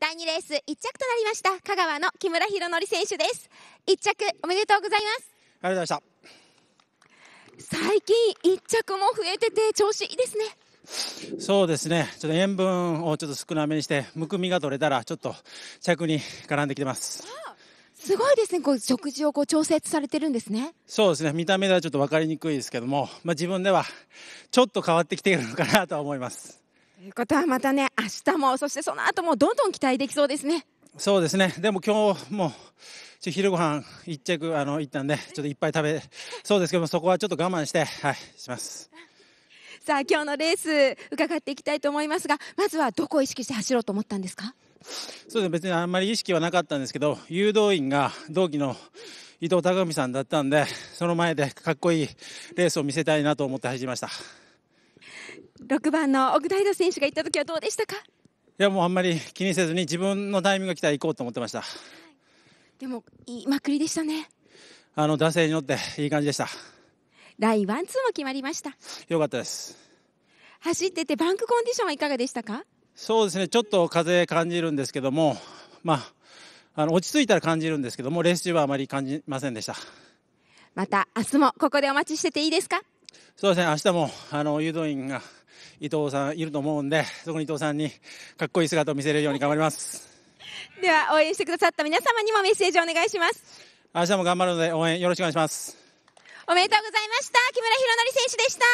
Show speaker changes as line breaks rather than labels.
第2レース1着となりました香川の木村博則選手です1着おめでとうございますありがとうございました最近1着も増えてて調子いいで
すねそうですねちょっと塩分をちょっと少なめにしてむくみが取れたらちょっと着に絡んできてます
すごいですねこう食事をこう調節されてるんですね
そうですね見た目ではちょっと分かりにくいですけども、まあ、自分ではちょっと変わってきているのかなと思います
ということはまたね明日もそしてその後もどんどん期待できそうですね。
そうですねでも今日もちょ昼ご飯一着あの行ったんでちょっといっぱい食べそうですけどそこはちょっと我慢してはいします
さあ今日のレース伺っていきたいと思いますがまずはどこを意識して走ろうと思ったんですか
そうです別にあんまり意識はなかったんですけど誘導員が同期の伊藤孝文さんだったんでその前でかっこいいレースを見せたいなと思って走りました。
6番の奥平選手が行った時はどうでしたかい
やもうあんまり気にせずに自分のタイミングが来たら行こうと思ってました、は
い、でもいいまくりでしたね
あの惰性によっていい感じでした
ライワンツーも決まりました
よかったです
走っててバンクコンディションはいかがでしたか
そうですねちょっと風感じるんですけどもまああの落ち着いたら感じるんですけどもレース中はあまり感じませんでした
また明日もここでお待ちしてていいですか
そうですね明日もあの誘導員が伊藤さんいると思うんでそこに伊藤さんにかっこいい姿を見せれるように頑張ります
では応援してくださった皆様にもメッセージをお願いします
明日も頑張るので応援よろしくお願いします
おめでとうございました木村博則選手でした